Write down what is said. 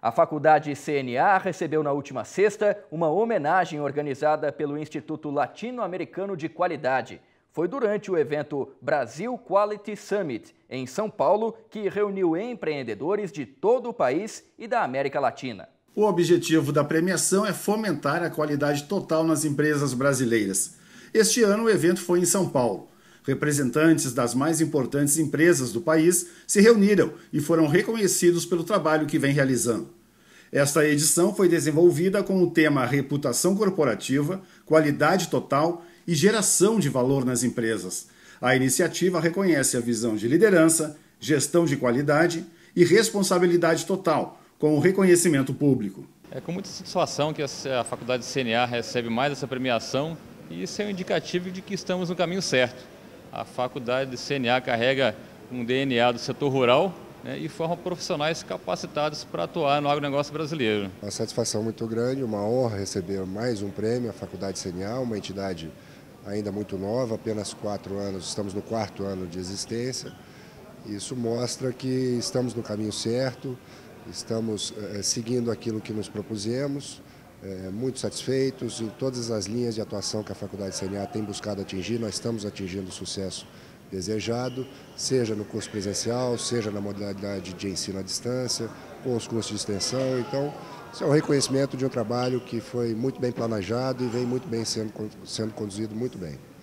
A faculdade CNA recebeu na última sexta uma homenagem organizada pelo Instituto Latino-Americano de Qualidade. Foi durante o evento Brasil Quality Summit, em São Paulo, que reuniu empreendedores de todo o país e da América Latina. O objetivo da premiação é fomentar a qualidade total nas empresas brasileiras. Este ano o evento foi em São Paulo. Representantes das mais importantes empresas do país se reuniram e foram reconhecidos pelo trabalho que vem realizando. Esta edição foi desenvolvida com o tema Reputação Corporativa, Qualidade Total e Geração de Valor nas Empresas. A iniciativa reconhece a visão de liderança, gestão de qualidade e responsabilidade total, com o reconhecimento público. É com muita satisfação que a Faculdade de CNA recebe mais essa premiação e isso é um indicativo de que estamos no caminho certo a faculdade de CNA carrega um DNA do setor rural né, e forma profissionais capacitados para atuar no agronegócio brasileiro. Uma satisfação muito grande, uma honra receber mais um prêmio, a Faculdade CNA, uma entidade ainda muito nova, apenas quatro anos, estamos no quarto ano de existência. Isso mostra que estamos no caminho certo, estamos é, seguindo aquilo que nos propusemos é, muito satisfeitos em todas as linhas de atuação que a Faculdade CNA tem buscado atingir, nós estamos atingindo o sucesso desejado, seja no curso presencial, seja na modalidade de ensino à distância, com os cursos de extensão. Então, isso é um reconhecimento de um trabalho que foi muito bem planejado e vem muito bem sendo, sendo conduzido muito bem.